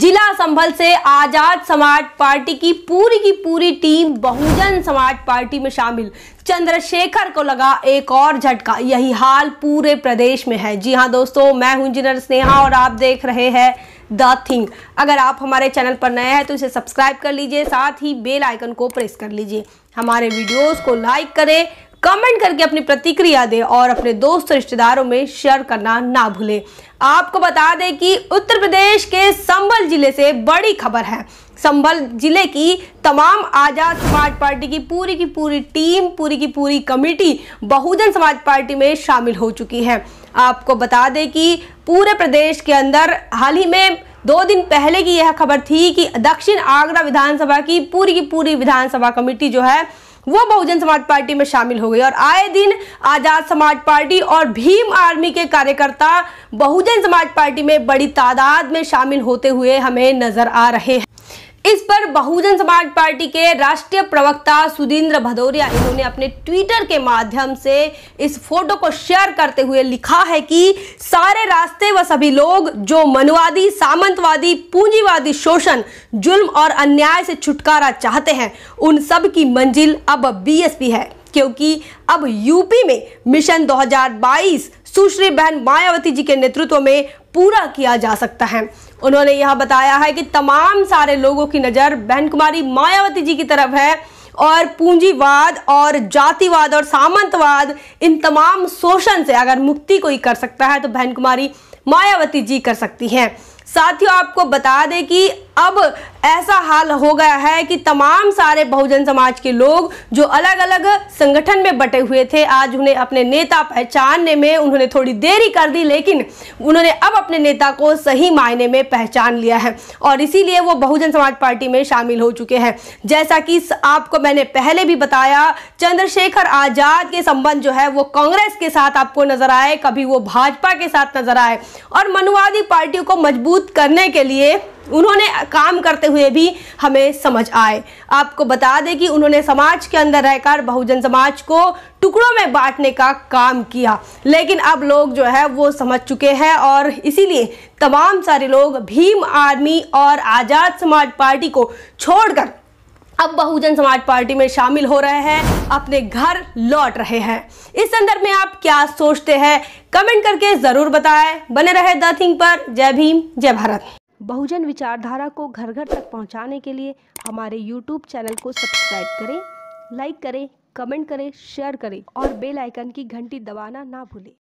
जिला संभल से आजाद समाज पार्टी की पूरी की पूरी टीम बहुजन समाज पार्टी में शामिल चंद्रशेखर को लगा एक और झटका यही हाल पूरे प्रदेश में है जी हाँ दोस्तों मैं हूं इंजीनियर स्नेहा और आप देख रहे हैं द थिंग अगर आप हमारे चैनल पर नए हैं तो इसे सब्सक्राइब कर लीजिए साथ ही बेल आइकन को प्रेस कर लीजिए हमारे वीडियोस को लाइक करें कमेंट करके अपनी प्रतिक्रिया दें और अपने दोस्त रिश्तेदारों में शेयर करना ना भूलें आपको बता दें कि उत्तर प्रदेश के संबल जिले से बड़ी खबर है संबल जिले की तमाम आज़ाद समाज पार्टी की पूरी की पूरी टीम पूरी की पूरी कमेटी बहुजन समाज पार्टी में शामिल हो चुकी है आपको बता दें कि पूरे प्रदेश के अंदर हाल ही में दो दिन पहले की यह खबर थी कि दक्षिण आगरा विधानसभा की पूरी की पूरी विधानसभा कमेटी जो है वो बहुजन समाज पार्टी में शामिल हो गई और आए दिन आजाद समाज पार्टी और भीम आर्मी के कार्यकर्ता बहुजन समाज पार्टी में बड़ी तादाद में शामिल होते हुए हमें नजर आ रहे हैं इस पर बहुजन समाज पार्टी के राष्ट्रीय प्रवक्ता सुधींद्र भदौरिया इन्होंने अपने ट्विटर के माध्यम से इस फोटो को शेयर करते हुए लिखा है कि सारे रास्ते व सभी लोग जो मनुवादी सामंतवादी पूंजीवादी शोषण जुल्म और अन्याय से छुटकारा चाहते हैं उन सब की मंजिल अब बीएसपी है क्योंकि अब यूपी में मिशन 2022 सुश्री बहन मायावती जी के नेतृत्व में पूरा किया जा सकता है उन्होंने यह बताया है कि तमाम सारे लोगों की नज़र बहन कुमारी मायावती जी की तरफ है और पूंजीवाद और जातिवाद और सामंतवाद इन तमाम शोषण से अगर मुक्ति कोई कर सकता है तो बहन कुमारी मायावती जी कर सकती हैं साथियों आपको बता दें कि अब ऐसा हाल हो गया है कि तमाम सारे बहुजन समाज के लोग जो अलग अलग संगठन में बटे हुए थे आज उन्हें अपने नेता पहचानने में उन्होंने थोड़ी देरी कर दी लेकिन उन्होंने अब अपने नेता को सही मायने में पहचान लिया है और इसीलिए वो बहुजन समाज पार्टी में शामिल हो चुके हैं जैसा कि आपको मैंने पहले भी बताया चंद्रशेखर आज़ाद के संबंध जो है वो कांग्रेस के साथ आपको नजर आए कभी वो भाजपा के साथ नजर आए और मनुवादी पार्टियों को मजबूत मजबूत करने के लिए उन्होंने काम करते हुए भी हमें समझ आए आपको बता दें कि उन्होंने समाज के अंदर रहकर बहुजन समाज को टुकड़ों में बांटने का काम किया लेकिन अब लोग जो है वो समझ चुके हैं और इसीलिए तमाम सारे लोग भीम आर्मी और आज़ाद समाज पार्टी को छोड़कर अब बहुजन समाज पार्टी में शामिल हो रहे हैं अपने घर लौट रहे हैं इस संदर्भ में आप क्या सोचते हैं कमेंट करके जरूर बताएं बने रहे द थिंग पर जय भीम जय भारत बहुजन विचारधारा को घर घर तक पहुंचाने के लिए हमारे YouTube चैनल को सब्सक्राइब करें लाइक करें कमेंट करें शेयर करें और बेल आइकन की घंटी दबाना ना भूलें